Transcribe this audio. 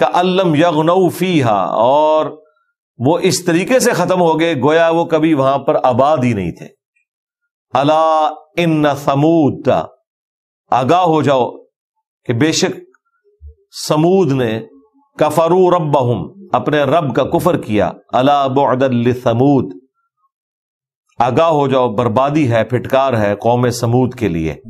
का अल्लम यगनऊफी हा और वो इस तरीके से खत्म हो गए गोया वो कभी वहां पर आबाद ही नहीं थे अला इन समूद आगाह हो जाओ कि बेशक समूद ने कफरू रब अपने रब का कुफर किया अला बुदल समूद आगाह हो जाओ बर्बादी है फिटकार है कौम समूद के लिए